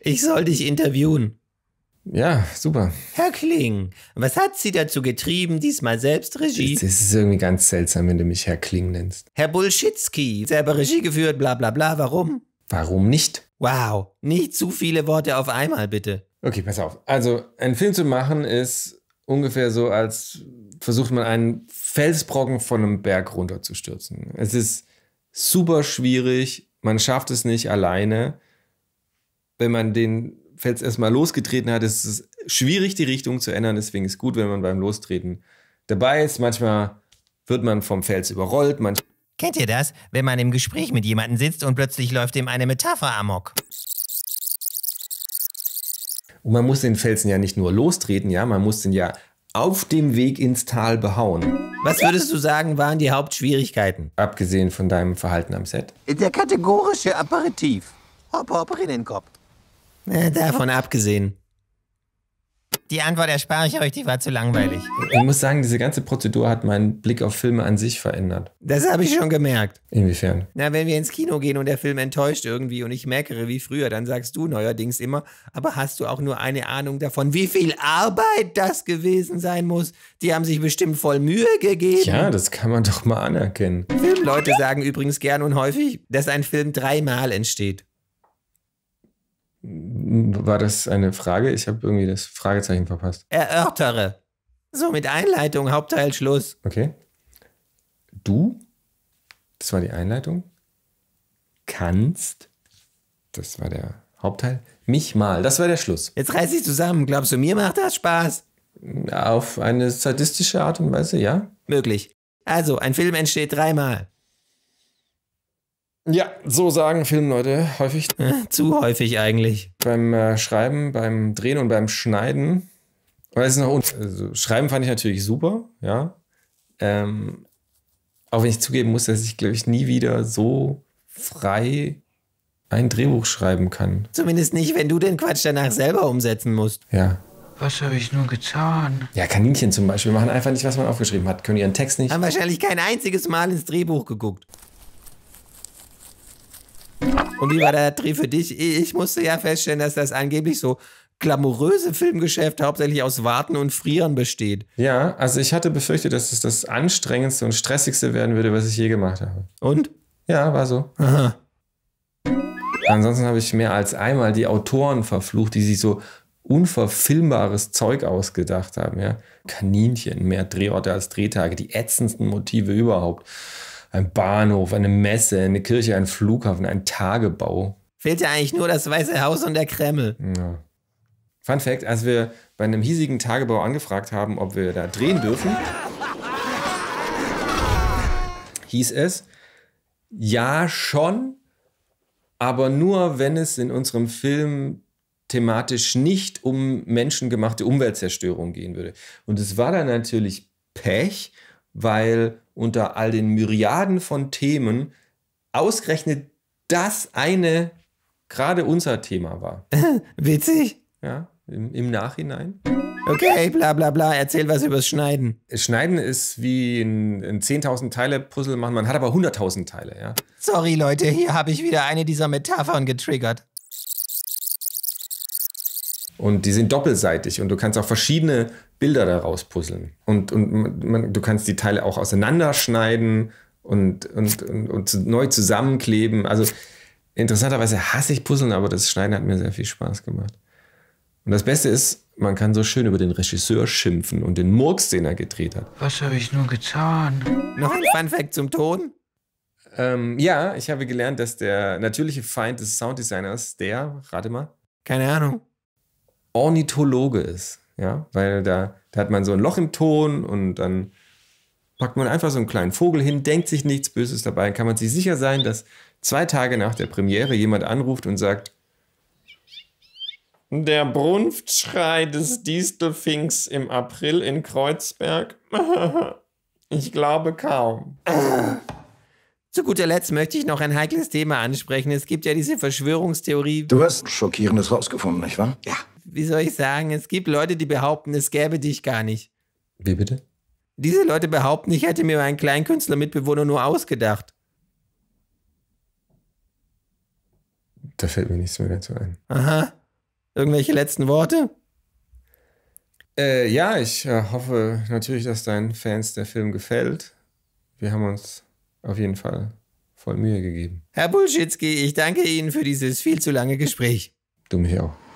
Ich soll dich interviewen. Ja, super. Herr Kling, was hat Sie dazu getrieben, diesmal selbst Regie? Es ist irgendwie ganz seltsam, wenn du mich Herr Kling nennst. Herr Bulschitzki, selber Regie geführt, bla bla bla, warum? Warum nicht? Wow, nicht zu viele Worte auf einmal, bitte. Okay, pass auf. Also, einen Film zu machen ist ungefähr so, als versucht man einen Felsbrocken von einem Berg runterzustürzen. Es ist super schwierig, man schafft es nicht alleine wenn man den Fels erstmal losgetreten hat, ist es schwierig, die Richtung zu ändern. Deswegen ist es gut, wenn man beim Lostreten dabei ist. Manchmal wird man vom Fels überrollt. Manch Kennt ihr das, wenn man im Gespräch mit jemandem sitzt und plötzlich läuft ihm eine Metapher amok? Und man muss den Felsen ja nicht nur lostreten, ja, man muss den ja auf dem Weg ins Tal behauen. Was würdest du sagen, waren die Hauptschwierigkeiten? Abgesehen von deinem Verhalten am Set. Der kategorische Aperitif. Hopp, hopp, Rinnenkopf. Äh, davon abgesehen. Die Antwort erspare ich euch, die war zu langweilig. Ich muss sagen, diese ganze Prozedur hat meinen Blick auf Filme an sich verändert. Das habe ich schon gemerkt. Inwiefern? Na, wenn wir ins Kino gehen und der Film enttäuscht irgendwie und ich meckere wie früher, dann sagst du neuerdings immer, aber hast du auch nur eine Ahnung davon, wie viel Arbeit das gewesen sein muss? Die haben sich bestimmt voll Mühe gegeben. Ja, das kann man doch mal anerkennen. Filmleute sagen übrigens gern und häufig, dass ein Film dreimal entsteht. War das eine Frage? Ich habe irgendwie das Fragezeichen verpasst. Erörtere. So mit Einleitung, Hauptteil, Schluss. Okay. Du, das war die Einleitung, kannst, das war der Hauptteil, mich mal, das war der Schluss. Jetzt reiß dich zusammen. Glaubst du, mir macht das Spaß? Auf eine sadistische Art und Weise, ja. Möglich. Also, ein Film entsteht dreimal. Ja, so sagen Filmleute häufig. Zu häufig eigentlich. Beim äh, Schreiben, beim Drehen und beim Schneiden. Weil noch also, Schreiben fand ich natürlich super, ja. Ähm, auch wenn ich zugeben muss, dass ich, glaube ich, nie wieder so frei ein Drehbuch schreiben kann. Zumindest nicht, wenn du den Quatsch danach selber umsetzen musst. Ja. Was habe ich nun getan? Ja, Kaninchen zum Beispiel machen einfach nicht, was man aufgeschrieben hat, können ihren Text nicht. Haben wahrscheinlich kein einziges Mal ins Drehbuch geguckt. Und wie war der Dreh für dich? Ich musste ja feststellen, dass das angeblich so glamouröse Filmgeschäft hauptsächlich aus Warten und Frieren besteht. Ja, also ich hatte befürchtet, dass es das anstrengendste und stressigste werden würde, was ich je gemacht habe. Und? Ja, war so. Aha. Ansonsten habe ich mehr als einmal die Autoren verflucht, die sich so unverfilmbares Zeug ausgedacht haben. Ja? Kaninchen, mehr Drehorte als Drehtage, die ätzendsten Motive überhaupt ein Bahnhof, eine Messe, eine Kirche, ein Flughafen, ein Tagebau. Fehlt ja eigentlich nur das Weiße Haus und der Kreml. Ja. Fun Fact: Als wir bei einem hiesigen Tagebau angefragt haben, ob wir da drehen dürfen, hieß es, ja schon, aber nur, wenn es in unserem Film thematisch nicht um menschengemachte Umweltzerstörung gehen würde. Und es war dann natürlich Pech, weil unter all den Myriaden von Themen ausgerechnet das eine gerade unser Thema war. Witzig. Ja, im, im Nachhinein. Okay, bla bla bla, erzähl was übers Schneiden. Schneiden ist wie ein, ein 10.000 Teile Puzzle machen, man hat aber 100.000 Teile, ja. Sorry Leute, hier habe ich wieder eine dieser Metaphern getriggert. Und die sind doppelseitig und du kannst auch verschiedene Bilder daraus puzzeln. Und, und man, du kannst die Teile auch auseinanderschneiden und, und, und, und neu zusammenkleben. Also interessanterweise hasse ich Puzzeln, aber das Schneiden hat mir sehr viel Spaß gemacht. Und das Beste ist, man kann so schön über den Regisseur schimpfen und den Murks, den er gedreht hat. Was habe ich nur getan? Noch ein Funfact zum Ton? Ähm, ja, ich habe gelernt, dass der natürliche Feind des Sounddesigners, der, rate mal. Keine Ahnung. Ornithologe ist. Ja? Weil da, da hat man so ein Loch im Ton und dann packt man einfach so einen kleinen Vogel hin, denkt sich nichts Böses dabei, kann man sich sicher sein, dass zwei Tage nach der Premiere jemand anruft und sagt, der Brunftschrei des Distelfinks im April in Kreuzberg? Ich glaube kaum. Zu guter Letzt möchte ich noch ein heikles Thema ansprechen. Es gibt ja diese Verschwörungstheorie. Du hast Schockierendes rausgefunden, nicht wahr? Ja wie soll ich sagen, es gibt Leute, die behaupten, es gäbe dich gar nicht. Wie bitte? Diese Leute behaupten, ich hätte mir meinen Kleinkünstler-Mitbewohner nur ausgedacht. Da fällt mir nichts mehr dazu ein. Aha. Irgendwelche letzten Worte? Äh, ja, ich äh, hoffe natürlich, dass deinen Fans der Film gefällt. Wir haben uns auf jeden Fall voll Mühe gegeben. Herr Bulschitzki, ich danke Ihnen für dieses viel zu lange Gespräch. Du mich auch.